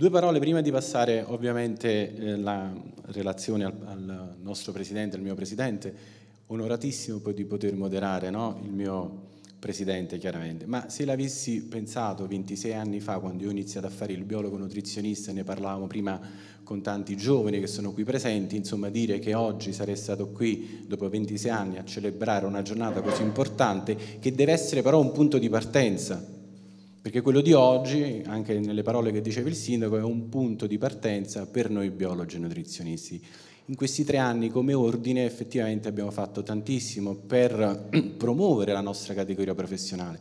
Due parole prima di passare ovviamente eh, la relazione al, al, nostro presidente, al mio presidente, onoratissimo poi di poter moderare no? il mio presidente chiaramente, ma se l'avessi pensato 26 anni fa quando io ho iniziato a fare il biologo nutrizionista, ne parlavamo prima con tanti giovani che sono qui presenti, insomma dire che oggi sarei stato qui dopo 26 anni a celebrare una giornata così importante che deve essere però un punto di partenza perché quello di oggi, anche nelle parole che diceva il sindaco, è un punto di partenza per noi biologi e nutrizionisti. In questi tre anni come ordine effettivamente abbiamo fatto tantissimo per promuovere la nostra categoria professionale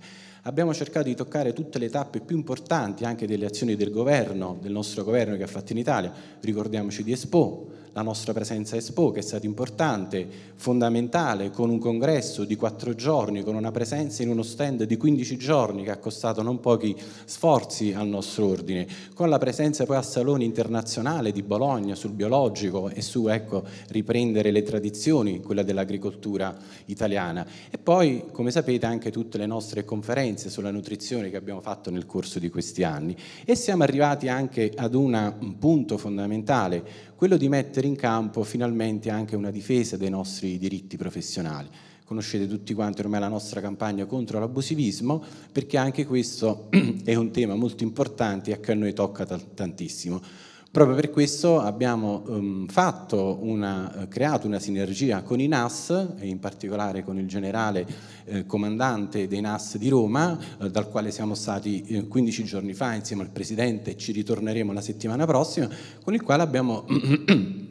abbiamo cercato di toccare tutte le tappe più importanti anche delle azioni del governo, del nostro governo che ha fatto in Italia. Ricordiamoci di Expo, la nostra presenza a Expo che è stata importante, fondamentale, con un congresso di quattro giorni, con una presenza in uno stand di 15 giorni che ha costato non pochi sforzi al nostro ordine, con la presenza poi al Salone Internazionale di Bologna sul biologico e su ecco, riprendere le tradizioni, quella dell'agricoltura italiana. E poi, come sapete, anche tutte le nostre conferenze conferenze sulla nutrizione che abbiamo fatto nel corso di questi anni e siamo arrivati anche ad una, un punto fondamentale, quello di mettere in campo finalmente anche una difesa dei nostri diritti professionali. Conoscete tutti quanti ormai la nostra campagna contro l'abusivismo perché anche questo è un tema molto importante e che a noi tocca tantissimo. Proprio per questo abbiamo um, una, eh, creato una sinergia con i NAS, in particolare con il generale eh, comandante dei NAS di Roma, eh, dal quale siamo stati eh, 15 giorni fa insieme al Presidente e ci ritorneremo la settimana prossima, con il quale abbiamo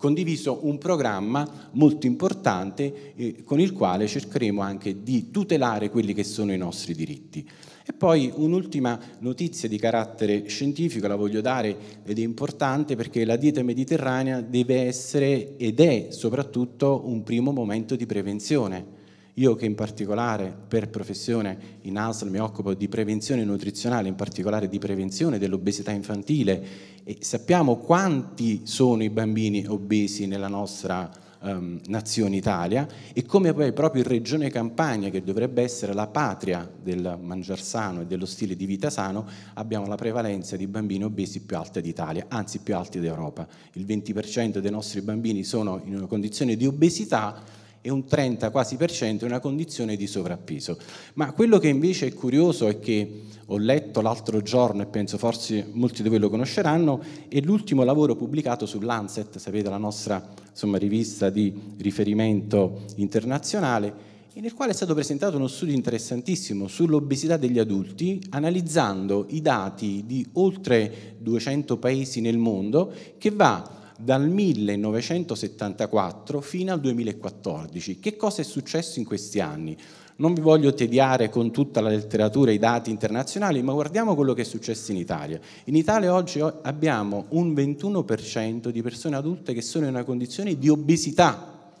condiviso un programma molto importante eh, con il quale cercheremo anche di tutelare quelli che sono i nostri diritti. E poi un'ultima notizia di carattere scientifico la voglio dare ed è importante perché la dieta mediterranea deve essere ed è soprattutto un primo momento di prevenzione io che in particolare per professione in ASL mi occupo di prevenzione nutrizionale, in particolare di prevenzione dell'obesità infantile e sappiamo quanti sono i bambini obesi nella nostra um, nazione Italia e come poi proprio in Regione Campania, che dovrebbe essere la patria del mangiar sano e dello stile di vita sano, abbiamo la prevalenza di bambini obesi più alta d'Italia, anzi più alti d'Europa. Il 20% dei nostri bambini sono in una condizione di obesità e un 30 quasi per cento è una condizione di sovrappeso. Ma quello che invece è curioso è che ho letto l'altro giorno e penso forse molti di voi lo conosceranno è l'ultimo lavoro pubblicato sull'Anset, sapete la nostra insomma, rivista di riferimento internazionale, nel quale è stato presentato uno studio interessantissimo sull'obesità degli adulti, analizzando i dati di oltre 200 paesi nel mondo, che va dal 1974 fino al 2014. Che cosa è successo in questi anni? Non vi voglio tediare con tutta la letteratura e i dati internazionali, ma guardiamo quello che è successo in Italia. In Italia oggi abbiamo un 21% di persone adulte che sono in una condizione di obesità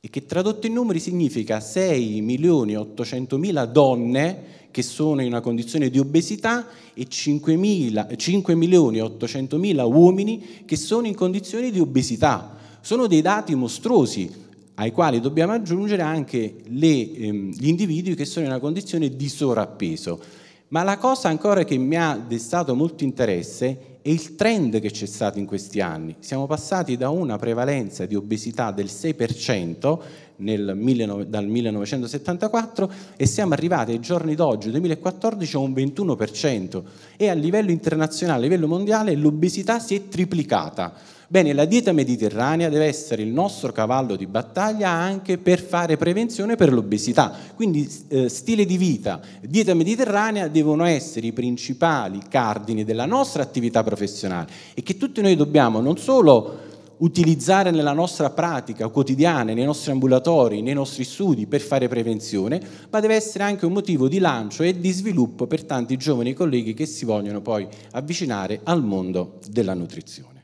e che tradotto in numeri significa 6 milioni 800 mila donne che sono in una condizione di obesità e 5 milioni e 800 mila uomini che sono in condizioni di obesità. Sono dei dati mostruosi ai quali dobbiamo aggiungere anche le, ehm, gli individui che sono in una condizione di sovrappeso. Ma la cosa ancora che mi ha destato molto interesse e il trend che c'è stato in questi anni. Siamo passati da una prevalenza di obesità del 6% nel, dal 1974 e siamo arrivati ai giorni d'oggi, 2014, a un 21% e a livello internazionale, a livello mondiale, l'obesità si è triplicata. Bene, la dieta mediterranea deve essere il nostro cavallo di battaglia anche per fare prevenzione per l'obesità, quindi eh, stile di vita, dieta mediterranea devono essere i principali cardini della nostra attività professionale professionale e che tutti noi dobbiamo non solo utilizzare nella nostra pratica quotidiana, nei nostri ambulatori, nei nostri studi per fare prevenzione, ma deve essere anche un motivo di lancio e di sviluppo per tanti giovani colleghi che si vogliono poi avvicinare al mondo della nutrizione.